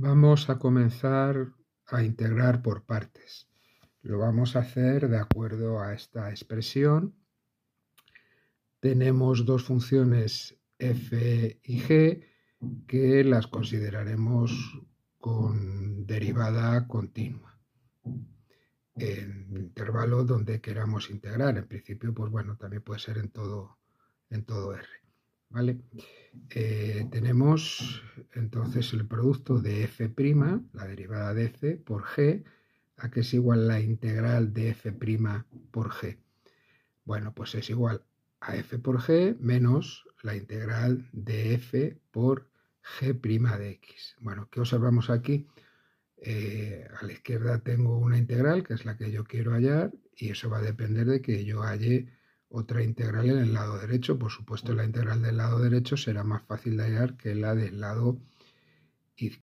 Vamos a comenzar a integrar por partes. Lo vamos a hacer de acuerdo a esta expresión. Tenemos dos funciones f y g que las consideraremos con derivada continua en intervalo donde queramos integrar. En principio, pues bueno, también puede ser en todo, en todo R. ¿Vale? Eh, tenemos entonces el producto de f', la derivada de f por g, ¿a qué es igual la integral de f' por g? Bueno, pues es igual a f por g menos la integral de f por g' de x. Bueno, ¿qué observamos aquí? Eh, a la izquierda tengo una integral, que es la que yo quiero hallar, y eso va a depender de que yo halle otra integral en el lado derecho, por supuesto la integral del lado derecho será más fácil de hallar que la del lado izquierdo